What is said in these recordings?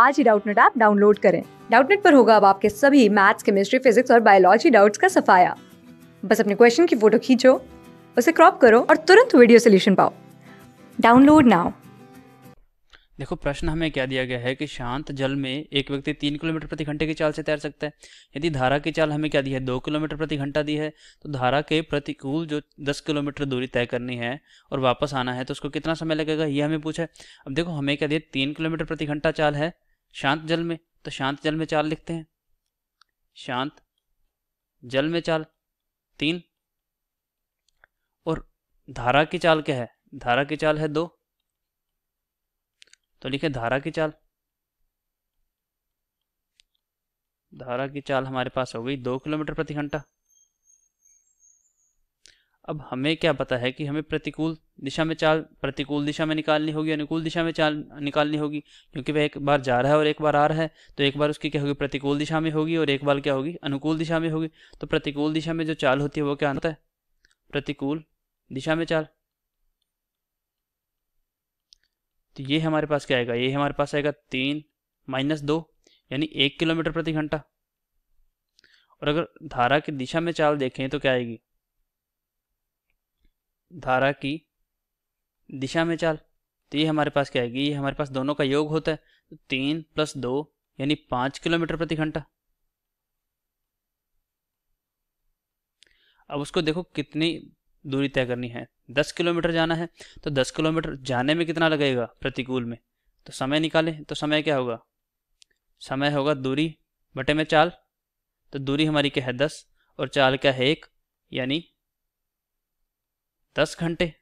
आज ही Doubtnut app download करें डाउटनेट पर होगा अब आपके सभी मैथ्स केमिस्ट्री फिजिक्स और बायोलॉजी डाउट्स का सफाया बस अपने क्वेश्चन की फोटो खींचो उसे क्रॉप करो और तुरंत वीडियो सोल्यूशन पाओ डाउनलोड नाउ देखो प्रश्न हमें क्या दिया गया है कि शांत जल में एक व्यक्ति तीन किलोमीटर प्रति घंटे की चाल से तैर सकता है यदि धारा की चाल हमें क्या दी है दो किलोमीटर प्रति घंटा दी है तो धारा के प्रतिकूल जो दस किलोमीटर दूरी तय करनी है और वापस आना है तो उसको कितना समय लगेगा ये हमें पूछा है अब देखो हमें क्या दिया तीन किलोमीटर प्रति घंटा चाल है शांत जल में तो शांत जल में चाल लिखते हैं शांत जल में चाल तीन और धारा की चाल क्या है धारा की चाल है दो तो लिखे धारा की चाल धारा की चाल हमारे पास हो गई दो किलोमीटर प्रति घंटा अब हमें क्या पता है कि हमें प्रतिकूल दिशा में चाल प्रतिकूल दिशा में निकालनी होगी अनुकूल दिशा में चाल निकालनी होगी क्योंकि वह एक बार जा रहा है और एक बार आ रहा है तो एक बार उसकी क्या होगी प्रतिकूल दिशा में होगी और एक बार क्या होगी अनुकूल दिशा में होगी तो प्रतिकूल दिशा में जो चाल होती है वो क्या होता है प्रतिकूल दिशा में चाल तो ये हमारे पास क्या आएगा ये हमारे पास आएगा तीन माइनस दो यानी एक किलोमीटर प्रति घंटा और अगर धारा की दिशा में चाल देखें तो क्या आएगी धारा की दिशा में चाल तो ये हमारे पास क्या आएगी ये हमारे पास दोनों का योग होता है तो तीन प्लस दो यानी पांच किलोमीटर प्रति घंटा अब उसको देखो कितनी दूरी तय करनी है दस किलोमीटर जाना है तो दस किलोमीटर जाने में कितना लगेगा प्रतिकूल में तो समय निकाले तो समय क्या होगा समय होगा दूरी बटे में चाल तो दूरी हमारी क्या है दस और चाल क्या है एक यानी दस घंटे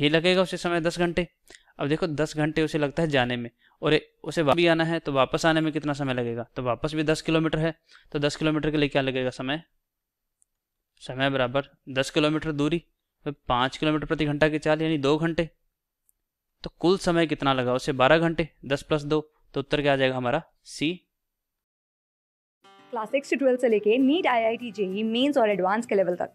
ये लगेगा उसे समय दस घंटे अब देखो दस घंटे उसे लगता है जाने में और उसे भी आना है तो वापस आने में कितना समय लगेगा तो वापस भी दस किलोमीटर है तो दस किलोमीटर के लिए क्या लगेगा समय समय बराबर दस किलोमीटर दूरी तो पाँच किलोमीटर प्रति घंटा की चाल यानी दो घंटे तो कुल समय कितना लगा उसे बारह घंटे दस प्लस दो तो उत्तर क्या आ जाएगा हमारा सी क्लास सिक्स से लेके NEET I I T JEE mains और एडवांस के लेवल तक